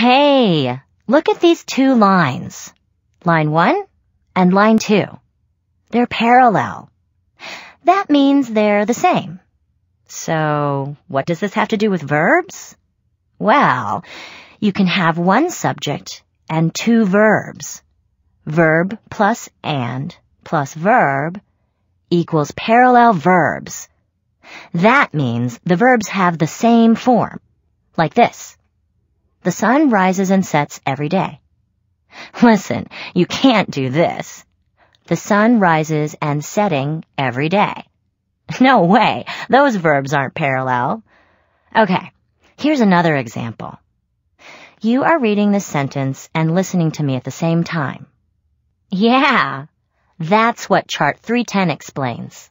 Hey, look at these two lines. Line 1 and line 2. They're parallel. That means they're the same. So, what does this have to do with verbs? Well, you can have one subject and two verbs. Verb plus and plus verb equals parallel verbs. That means the verbs have the same form, like this. The sun rises and sets every day. Listen, you can't do this. The sun rises and setting every day. No way. Those verbs aren't parallel. Okay, here's another example. You are reading this sentence and listening to me at the same time. Yeah, that's what chart 310 explains.